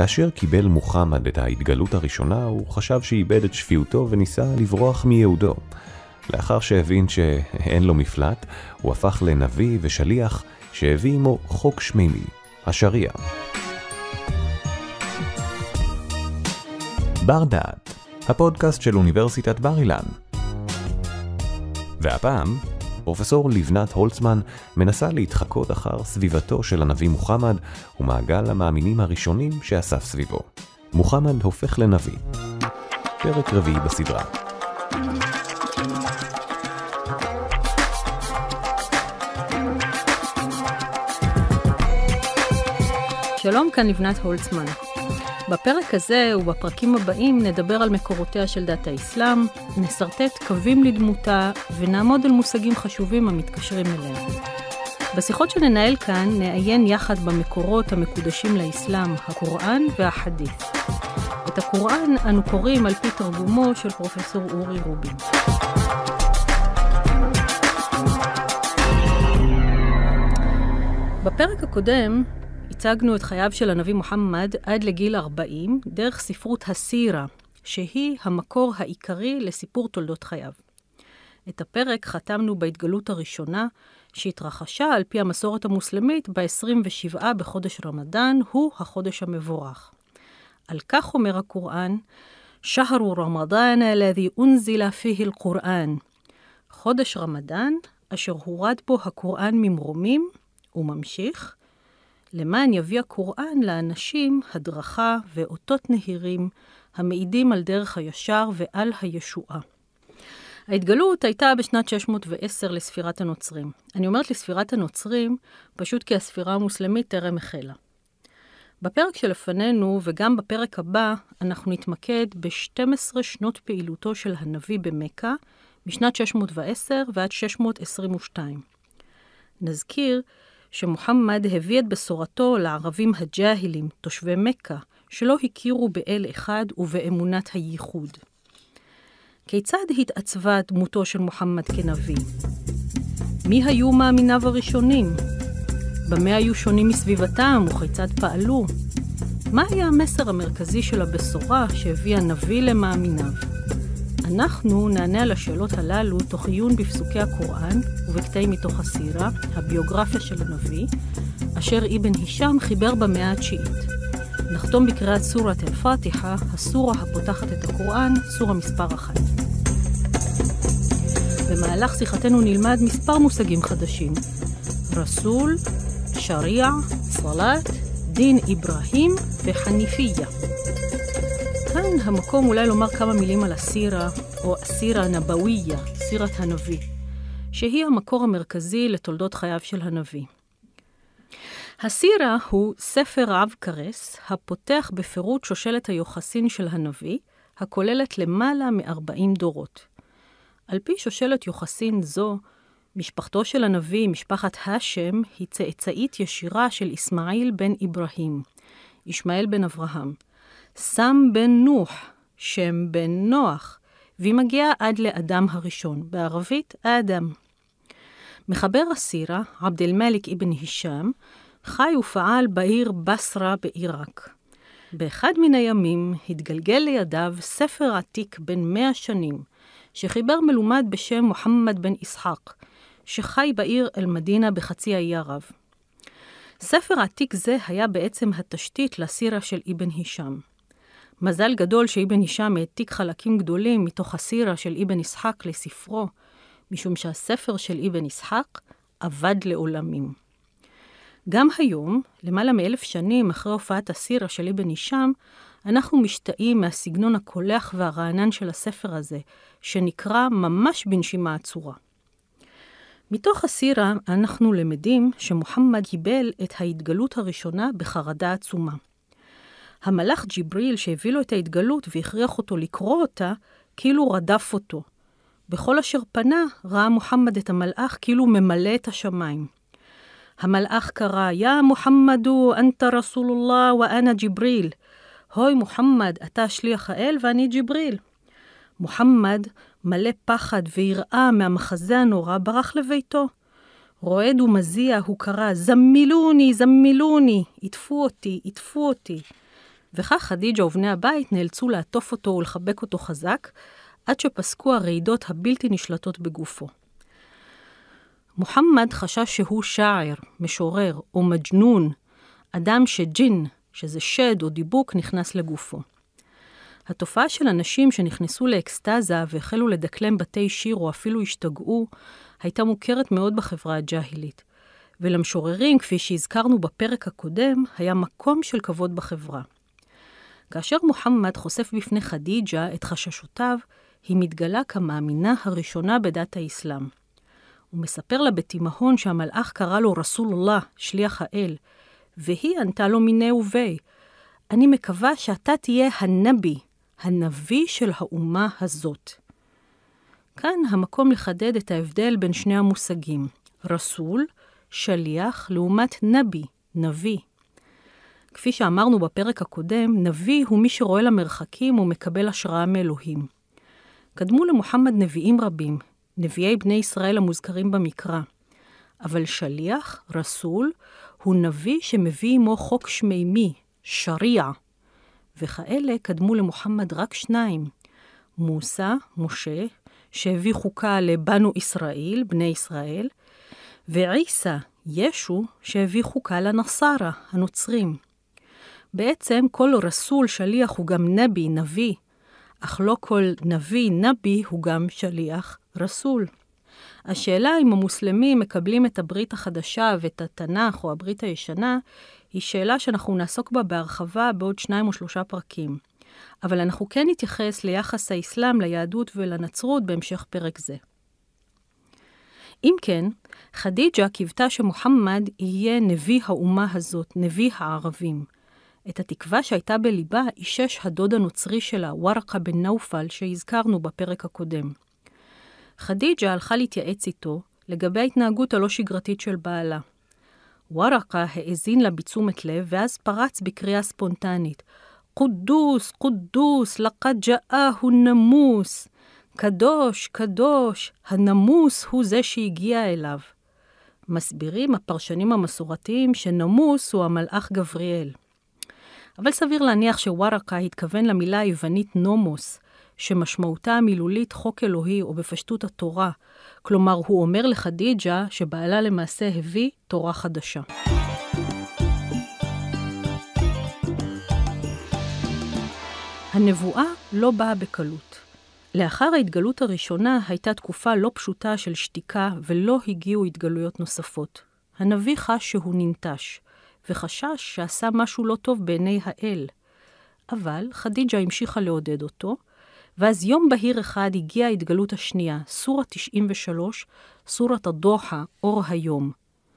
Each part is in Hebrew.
כאשר קיבל מוחמד את ההתגלות הראשונה, הוא חשב שאיבד את שפיותו וניסה לברוח מיהודו. לאחר שהבין שאין לו מפלט, הוא הפך לנביא ושליח שהביא עמו חוק שמימי, השריעה. בר דעת, הפודקאסט של אוניברסיטת בר אילן. והפעם, פרופסור לבנת הולצמן מנסה להתחקות אחר סביבתו של הנביא מוחמד ומעגל המאמינים הראשונים שאסף סביבו. מוחמד הופך לנביא. פרק רביעי בסדרה. שלום, כאן לבנת הולצמן. בפרק הזה ובפרקים הבאים נדבר על מקורותיה של דת האסלאם, נשרטט קווים לדמותה ונעמוד על מושגים חשובים המתקשרים אליה. בשיחות שננהל כאן נעיין יחד במקורות המקודשים לאסלאם, הקוראן והחדית. את הקוראן אנו קוראים על פי תרגומו של פרופסור אורי רובין. בפרק הקודם הצגנו את חייו של הנביא מוחמד עד לגיל 40 דרך ספרות הסירה, שהיא המקור העיקרי לסיפור תולדות חייו. את הפרק חתמנו בהתגלות הראשונה, שהתרחשה על פי המסורת המוסלמית ב-27 בחודש רמדאן, הוא החודש המבורך. על כך אומר הקוראן, שהרו רמדאן אונזילה פיה אל-קוראן. חודש רמדאן, אשר הורד בו הקוראן ממרומים, הוא ממשיך, למען יביא הקוראן לאנשים הדרכה ואותות נהירים המעידים על דרך הישר ועל הישועה. ההתגלות הייתה בשנת 610 לספירת הנוצרים. אני אומרת לספירת הנוצרים, פשוט כי הספירה המוסלמית טרם החלה. בפרק שלפנינו, וגם בפרק הבא, אנחנו נתמקד ב-12 שנות פעילותו של הנביא במכה, משנת 610 ועד 622. נזכיר שמוחמד הביא את בשורתו לערבים הג'אהילים, תושבי מכה, שלא הכירו באל אחד ובאמונת הייחוד. כיצד התעצבה דמותו של מוחמד כנביא? מי היו מאמיניו הראשונים? במה היו שונים מסביבתם וכיצד פעלו? מה היה המסר המרכזי של הבשורה שהביא הנביא למאמיניו? אנחנו נענה על השאלות הללו תוך עיון בפסוקי הקוראן ובקטעים מתוך הסירה, הביוגרפיה של הנביא, אשר אבן הישאם חיבר במאה התשיעית. נחתום בקריאת סורת אל-פאתיחה, הסורה הפותחת את הקוראן, סורה מספר אחת. במהלך שיחתנו נלמד מספר מושגים חדשים רסול, שריע, סלט, דין אברהים וחניפייה. כאן המקום אולי לומר כמה מילים על הסירה, או הסירה הנבאויה, סירת הנביא, שהיא המקור המרכזי לתולדות חייו של הנביא. הסירה הוא ספר רב קרס, הפותח בפירוט שושלת היוחסין של הנביא, הכוללת למעלה מ-40 דורות. על פי שושלת יוחסין זו, משפחתו של הנביא, משפחת האשם, היא צאצאית ישירה של אסמאעיל בן אברהים, ישמעאל בן אברהם, סם בן נוח, שם בן נוח, והיא מגיעה עד לאדם הראשון, בערבית אדם. מחבר הסירה, עבד אל-מאליק אבן הישאם, חי ופעל בעיר בסרה בעיראק. באחד מן הימים התגלגל לידיו ספר עתיק בן מאה שנים, שחיבר מלומד בשם מוחמד בן אסחק שחי בעיר אל-מדינה בחצי האי ערב. ספר עתיק זה היה בעצם התשתית לסירה של אבן הישאם. מזל גדול שאיבן הישאם העתיק חלקים גדולים מתוך הסירה של אבן ישחק לספרו, משום שהספר של אבן ישחק אבד לעולמים. גם היום, למעלה מאלף שנים אחרי הופעת הסירה של אבן הישאם, אנחנו משתאים מהסגנון הקולח והרענן של הספר הזה, שנקרא ממש בנשימה עצורה. מתוך הסירה אנחנו למדים שמוחמד קיבל את ההתגלות הראשונה בחרדה עצומה. המלאך ג'יבריל שהביא לו את ההתגלות והכריח אותו לקרוא אותה, כאילו רדף אותו. בכל אשר פנה, ראה מוחמד את המלאך כאילו ממלא את השמיים. המלאך קרא, יא מוחמדו, אנטה רסולולlah ואנה ג'יבריל. הוי מוחמד, אתה שליח האל ואני ג'יבריל. מוחמד, מלא פחד ויראה מהמחזה הנורא, ברח לביתו. רועד ומזיע, הוא קרא, זמילוני, זמילוני, עטפו אותי, עטפו אותי. וכך חדיג'ה ובני הבית נאלצו לעטוף אותו ולחבק אותו חזק, עד שפסקו הרעידות הבלתי נשלטות בגופו. מוחמד חשש שהוא שער, משורר או מג'נון, אדם שג'ין, שזה שד או דיבוק, נכנס לגופו. התופעה של אנשים שנכנסו לאקסטזה והחלו לדקלם בתי שיר או אפילו השתגעו, הייתה מוכרת מאוד בחברה הג'אהילית. ולמשוררים, כפי שהזכרנו בפרק הקודם, היה מקום של כבוד בחברה. כאשר מוחמד חושף בפני חדיג'ה את חששותיו, היא מתגלה כמאמינה הראשונה בדת האסלאם. הוא מספר לה בתימהון שהמלאך קרא לו רסול אללה, שליח האל, והיא ענתה לו מיניה וביה, אני מקווה שאתה תהיה הנבי, הנביא של האומה הזאת. כאן המקום לחדד את ההבדל בין שני המושגים, רסול, שליח, לעומת נבי, נביא. כפי שאמרנו בפרק הקודם, נביא הוא מי שרואה למרחקים ומקבל השראה מאלוהים. קדמו למוחמד נביאים רבים, נביאי בני ישראל המוזכרים במקרא. אבל שליח, רסול, הוא נביא שמביא עמו חוק שמימי, שריע. וכאלה קדמו למוחמד רק שניים, מוסא, משה, שהביא חוקה לבנו ישראל, בני ישראל, ועיסא, ישו, שהביא חוקה לנסרה, הנוצרים. בעצם כל רסול, שליח, הוא גם נבי, נביא, אך לא כל נביא, נבי, הוא גם שליח רסול. השאלה אם המוסלמים מקבלים את הברית החדשה ואת התנ"ך או הברית הישנה, היא שאלה שאנחנו נעסוק בה בהרחבה בעוד שניים או שלושה פרקים. אבל אנחנו כן נתייחס ליחס האסלאם ליהדות ולנצרות בהמשך פרק זה. אם כן, חדיג'ה קיוותה שמוחמד יהיה נביא האומה הזאת, נביא הערבים. את התקווה שהייתה בליבה אישש הדוד הנוצרי שלה, ווארקה בן נאופל, שהזכרנו בפרק הקודם. חדיג'ה הלכה להתייעץ איתו לגבי ההתנהגות הלא שגרתית של בעלה. ווארקה האזין לה בתשומת לב, ואז פרץ בקריאה ספונטנית: קודוס, קודוס, לקד הוא נמוס. קדוש, קדוש, הנמוס הוא זה שהגיע אליו. מסבירים הפרשנים המסורתיים שנמוס הוא המלאך גבריאל. אבל סביר להניח שווארקה התכוון למילה היוונית נומוס, שמשמעותה המילולית חוק אלוהי או בפשטות התורה, כלומר הוא אומר לחדיג'ה שבעלה למעשה הביא תורה חדשה. הנבואה לא באה בקלות. לאחר ההתגלות הראשונה הייתה תקופה לא פשוטה של שתיקה ולא הגיעו התגלויות נוספות. הנביא חש שהוא ננטש. וחשש שעשה משהו לא טוב בעיני האל. אבל חדיג'ה המשיכה לעודד אותו, ואז יום בהיר אחד הגיעה ההתגלות השנייה, סורה 93, סורת הדוחה, אור היום.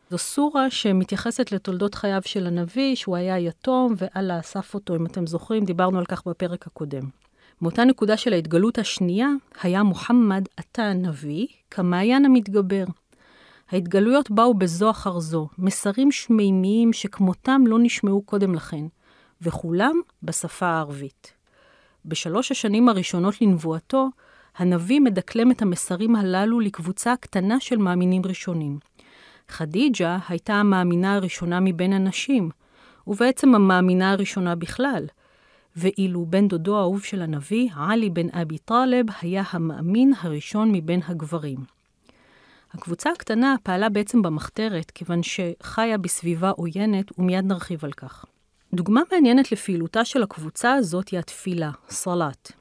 זו סורה שמתייחסת לתולדות חייו של הנביא, שהוא היה יתום, ואללה אסף אותו, אם אתם זוכרים, דיברנו על כך בפרק הקודם. מאותה נקודה של ההתגלות השנייה, היה מוחמד עתה הנביא, כמעיין המתגבר. ההתגלויות באו בזו אחר זו, מסרים שמימיים שכמותם לא נשמעו קודם לכן, וכולם בשפה הערבית. בשלוש השנים הראשונות לנבואתו, הנביא מדקלם את המסרים הללו לקבוצה קטנה של מאמינים ראשונים. חדיג'ה הייתה המאמינה הראשונה מבין הנשים, ובעצם המאמינה הראשונה בכלל, ואילו בן דודו האהוב של הנביא, עלי בן אבי טלב, היה המאמין הראשון מבין הגברים. הקבוצה הקטנה פעלה בעצם במחתרת, כיוון שחיה בסביבה עוינת, ומיד נרחיב על כך. דוגמה מעניינת לפעילותה של הקבוצה הזאת היא התפילה, סלאט.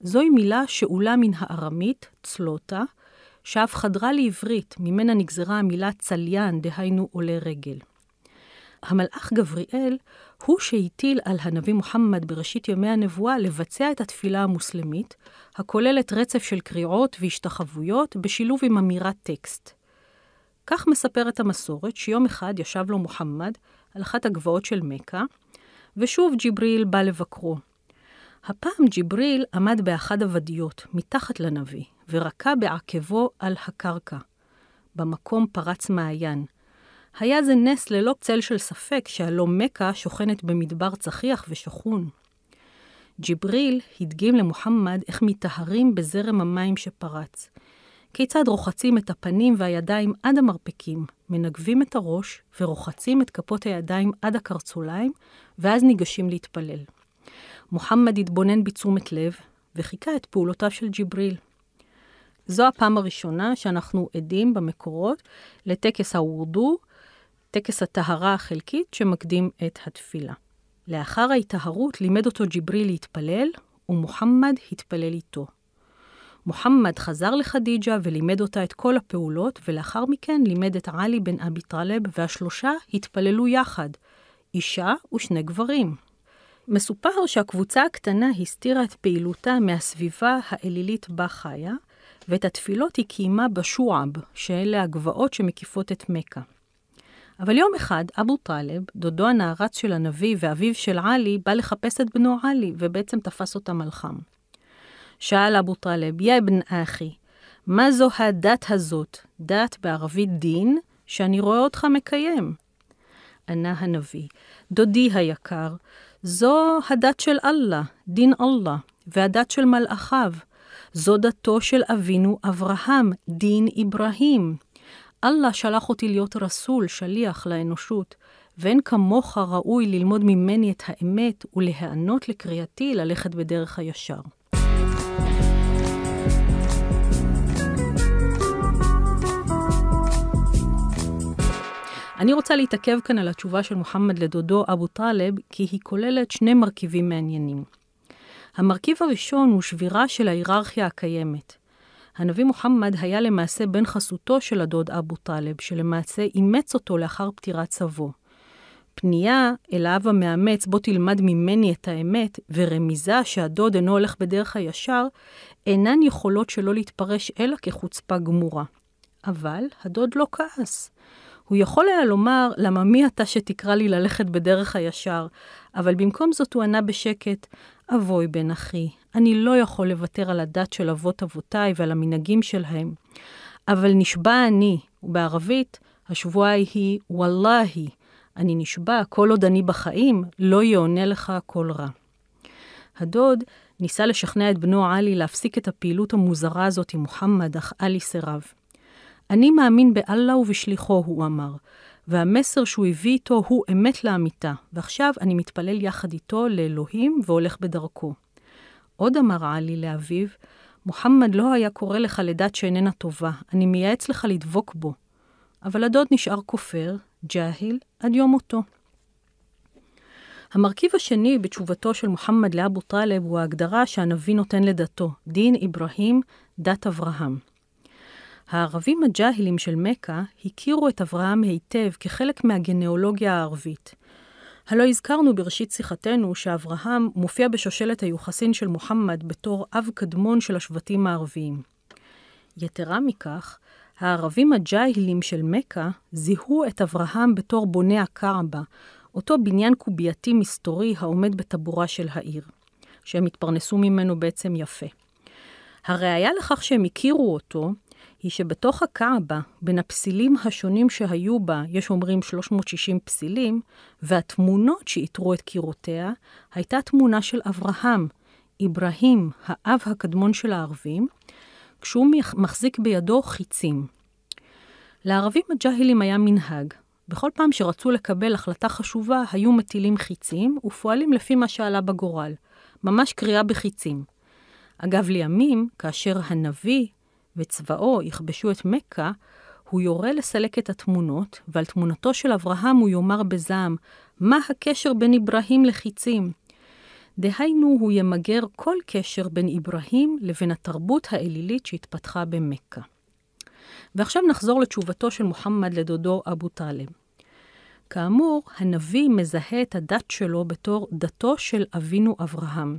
זוהי מילה שאולה מן הארמית, צלוטה, שאף חדרה לעברית, ממנה נגזרה המילה צליין, דהיינו עולה רגל. המלאך גבריאל הוא שהטיל על הנביא מוחמד בראשית ימי הנבואה לבצע את התפילה המוסלמית, הכוללת רצף של קריאות והשתחוויות בשילוב עם אמירת טקסט. כך מספרת המסורת שיום אחד ישב לו מוחמד על אחת הגבעות של מכה, ושוב ג'יבריל בא לבקרו. הפעם ג'יבריל עמד באחד הוודיות, מתחת לנביא, ורקע בעקבו על הקרקע. במקום פרץ מעיין, היה זה נס ללא צל של ספק שהלא מכה שוכנת במדבר צחיח ושכון. ג'יבריל הדגים למוחמד איך מטהרים בזרם המים שפרץ. כיצד רוחצים את הפנים והידיים עד המרפקים, מנגבים את הראש ורוחצים את כפות הידיים עד הקרצוליים, ואז ניגשים להתפלל. מוחמד התבונן בתשומת לב וחיכה את פעולותיו של ג'יבריל. זו הפעם הראשונה שאנחנו עדים במקורות לטקס הוורדו, טקס הטהרה החלקית שמקדים את התפילה. לאחר ההיטהרות לימד אותו ג'יברי להתפלל, ומוחמד התפלל איתו. מוחמד חזר לחדיג'ה ולימד אותה את כל הפעולות, ולאחר מכן לימד את עלי בן אבי טרלב, והשלושה התפללו יחד, אישה ושני גברים. מסופר שהקבוצה הקטנה הסתירה את פעילותה מהסביבה האלילית בה חיה, ואת התפילות היא קיימה בשועב, שאלה הגבעות שמקיפות את מכה. אבל יום אחד אבו טלב, דודו הנערץ של הנביא ואביו של עלי, בא לחפש את בנו עלי, ובעצם תפס אותם על חם. שאל אבו טלב, יא אבן אחי, מה זו הדת הזאת, דת בערבית דין, שאני רואה אותך מקיים? ענה הנביא, דודי היקר, זו הדת של אללה, דין אללה, והדת של מלאכיו. זו דתו של אבינו אברהם, דין אברהים. אללה שלח אותי להיות רסול, שליח לאנושות, ואין כמוך ראוי ללמוד ממני את האמת ולהיענות לקריאתי ללכת בדרך הישר. אני רוצה להתעכב כאן על התשובה של מוחמד לדודו אבו טלב, כי היא כוללת שני מרכיבים מעניינים. המרכיב הראשון הוא שבירה של ההיררכיה הקיימת. הנביא מוחמד היה למעשה בן חסותו של הדוד אבו טלב, שלמעשה אימץ אותו לאחר פטירת סבו. פנייה אל האב המאמץ, בוא תלמד ממני את האמת, ורמיזה שהדוד אינו הולך בדרך הישר, אינן יכולות שלא להתפרש אלא כחוצפה גמורה. אבל הדוד לא כעס. הוא יכול היה לומר, למה מי אתה שתקרא לי ללכת בדרך הישר? אבל במקום זאת הוא ענה בשקט, אבוי בן אחי, אני לא יכול לוותר על הדת של אבות אבותיי ועל המנהגים שלהם. אבל נשבע אני, ובערבית השבועה היא וואלהי, אני נשבע, כל עוד אני בחיים, לא יעונה לך הכל רע. הדוד ניסה לשכנע את בנו עלי להפסיק את הפעילות המוזרה הזאת עם מוחמד, אך עלי סירב. אני מאמין באללה ובשליחו, הוא אמר, והמסר שהוא הביא איתו הוא אמת לאמיתה, ועכשיו אני מתפלל יחד איתו לאלוהים והולך בדרכו. עוד אמר עלי לאביו, מוחמד לא היה קורא לך לדת שאיננה טובה, אני מייעץ לך לדבוק בו. אבל הדוד נשאר כופר, ג'אהיל, עד יום מותו. המרכיב השני בתשובתו של מוחמד לאבו טלב הוא ההגדרה שהנביא נותן לדתו, דין אברהים, דת אברהם. הערבים הג'אהילים של מכה הכירו את אברהם היטב כחלק מהגנאולוגיה הערבית. הלא הזכרנו בראשית שיחתנו שאברהם מופיע בשושלת היוחסין של מוחמד בתור אב קדמון של השבטים הערביים. יתרה מכך, הערבים הג'אהילים של מכה זיהו את אברהם בתור בונה הקעבה, אותו בניין קובייתי מסתורי העומד בטבורה של העיר, שהם התפרנסו ממנו בעצם יפה. הראיה לכך שהם הכירו אותו, היא שבתוך הקעבה, בין הפסילים השונים שהיו בה, יש אומרים 360 פסילים, והתמונות שאיתרו את קירותיה, הייתה תמונה של אברהם, אברהים, האב הקדמון של הערבים, כשהוא מחזיק בידו חיצים. לערבים הג'הילים היה מנהג. בכל פעם שרצו לקבל החלטה חשובה, היו מטילים חיצים ופועלים לפי מה שעלה בגורל. ממש קריאה בחיצים. אגב, לימים, כאשר הנביא, וצבאו יכבשו את מכה, הוא יורה לסלק את התמונות, ועל תמונתו של אברהם הוא יאמר בזעם, מה הקשר בין אברהים לחיצים? דהיינו, הוא ימגר כל קשר בין אברהים לבין התרבות האלילית שהתפתחה במכה. ועכשיו נחזור לתשובתו של מוחמד לדודו אבו טלב. כאמור, הנביא מזהה את הדת שלו בתור דתו של אבינו אברהם.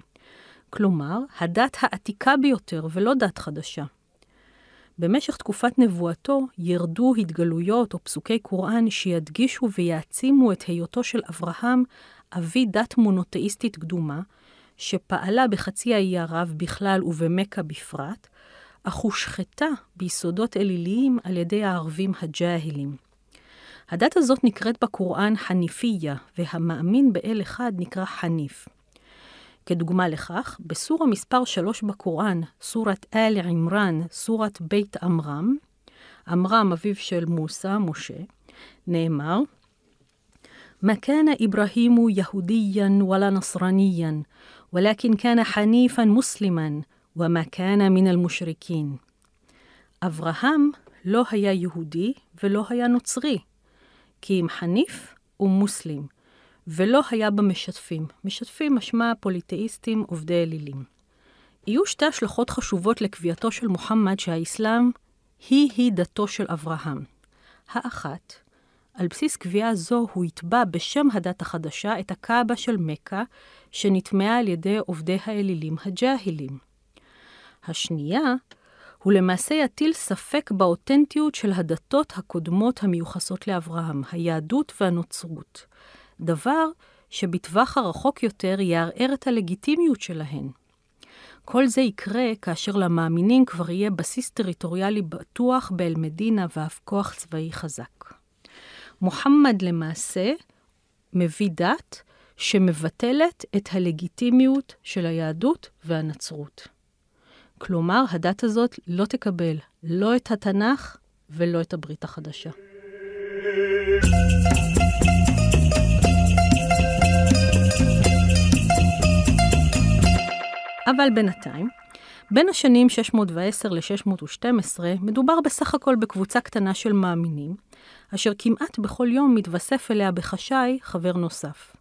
כלומר, הדת העתיקה ביותר ולא דת חדשה. במשך תקופת נבואתו ירדו התגלויות או פסוקי קוראן שידגישו ויעצימו את היותו של אברהם אבי דת מונותאיסטית קדומה, שפעלה בחצי האי ערב בכלל ובמכה בפרט, אך הושחתה ביסודות אליליים על ידי הערבים הג'אהלים. הדת הזאת נקראת בקוראן חניפיה, והמאמין באל אחד נקרא חניף. כדוגמה לכך, בסורה מספר 3 בקוראן, סורת אל עמרן, סורת בית עמרם, עמרם אביו של מוסא, משה, נאמר, ما كان إبراهيم يهوديا ولا نصرانيا ولكن كان حنيفا مسلما وما كان من المشركين. אברהם לא היה יהודי ולא היה נוצרי, כי אם חניף ומוסלם, ולא היה בה משתפים. משתפים משמע פוליתאיסטים עובדי אלילים. יהיו שתי השלכות חשובות לקביעתו של מוחמד שהאסלאם היא-היא דתו של אברהם. האחת, על בסיס קביעה זו הוא יתבע בשם הדת החדשה את הקאבה של מכה, שנטמעה על ידי עובדי האלילים הג'אהילים. השנייה, הוא למעשה יטיל ספק באותנטיות של הדתות הקודמות המיוחסות לאברהם, היהדות והנוצרות. דבר שבטווח הרחוק יותר יערער את הלגיטימיות שלהן. כל זה יקרה כאשר למאמינים כבר יהיה בסיס טריטוריאלי בטוח באל-מדינה ואף כוח צבאי חזק. מוחמד למעשה מביא דת שמבטלת את הלגיטימיות של היהדות והנצרות. כלומר, הדת הזאת לא תקבל לא את התנ"ך ולא את הברית החדשה. thank you אבל בינתיים, בין השנים 610 ל-612 מדובר בסך הכל בקבוצה קטנה של מאמינים, אשר כמעט בכל יום מתווסף אליה בחשאי חבר נוסף.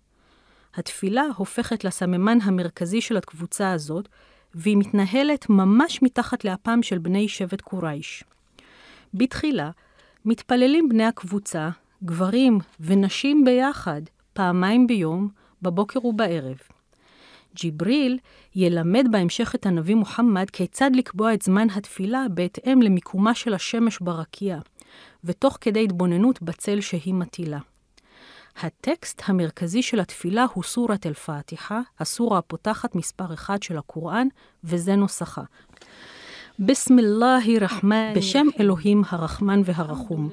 התפילה הופכת לסממן המרכזי של הקבוצה הזאת, והיא מתנהלת ממש מתחת לאפם של בני שבט קורייש. בתחילה, מתפללים בני הקבוצה, גברים ונשים ביחד, פעמיים ביום, בבוקר ובערב. ג'יבריל ילמד בהמשך את הנביא מוחמד כיצד לקבוע את זמן התפילה בהתאם למיקומה של השמש ברקיע, ותוך כדי התבוננות בצל שהיא מטילה. הטקסט המרכזי של התפילה הוא סורת אל-פאתיחה, הסורה הפותחת מספר אחד של הקוראן, וזה נוסחה. בסם אללהי רחמן, בשם אלוהים הרחמן והרחום.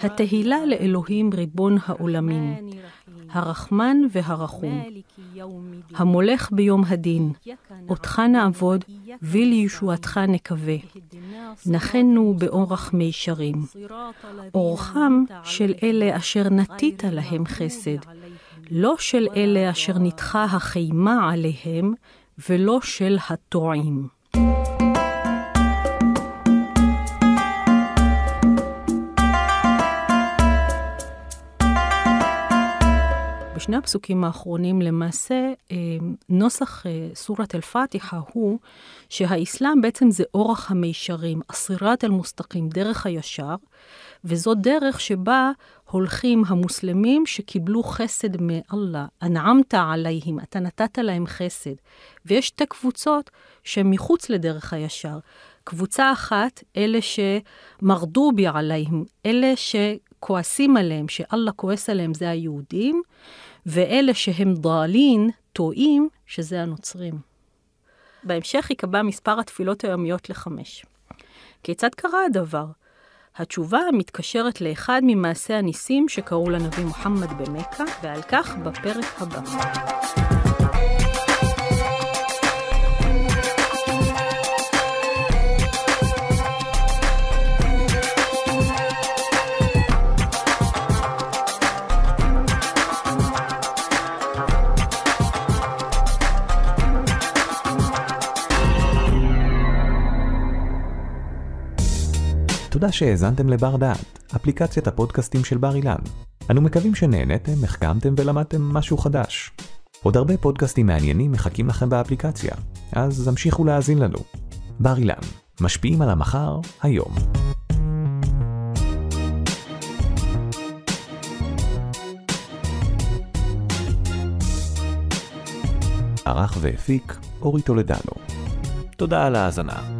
התהילה לאלוהים ריבון העולמים. הרחמן והרחום, המולך ביום הדין, אותך נעבוד ולישועתך נקווה. נחנו באורח מישרים. שרים. אורחם של אלה אשר נטית להם חסד, לא של אלה אשר ניתחה החימה עליהם, ולא של הטועים. בשני הפסוקים האחרונים למעשה, אה, נוסח אה, סורת אל-פתיחה הוא שהאסלאם בעצם זה אורח המישרים, אסירת אל-מוסתקים, דרך הישר, וזו דרך שבה הולכים המוסלמים שקיבלו חסד מאללה, אנעמת עליהם, אתה נתת להם חסד. ויש שתי קבוצות שהן מחוץ לדרך הישר. קבוצה אחת, אלה בי עליהם, אלה ש... כועסים עליהם, שאללה כועס עליהם, זה היהודים, ואלה שהם דרלין, טועים, שזה הנוצרים. בהמשך ייקבע מספר התפילות היומיות לחמש. כיצד קרה הדבר? התשובה מתקשרת לאחד ממעשי הניסים שקראו לנביא מוחמד במכה, ועל כך בפרק הבא. תודה שהאזנתם לבר דעת, אפליקציית הפודקאסטים של בר אילן. אנו מקווים שנהנתם, החכמתם ולמדתם משהו חדש. עוד הרבה פודקאסטים מעניינים מחכים לכם באפליקציה, אז המשיכו להאזין לנו. בר אילן, משפיעים על המחר, היום. ערך והפיק אורי טולדנו. תודה על ההאזנה.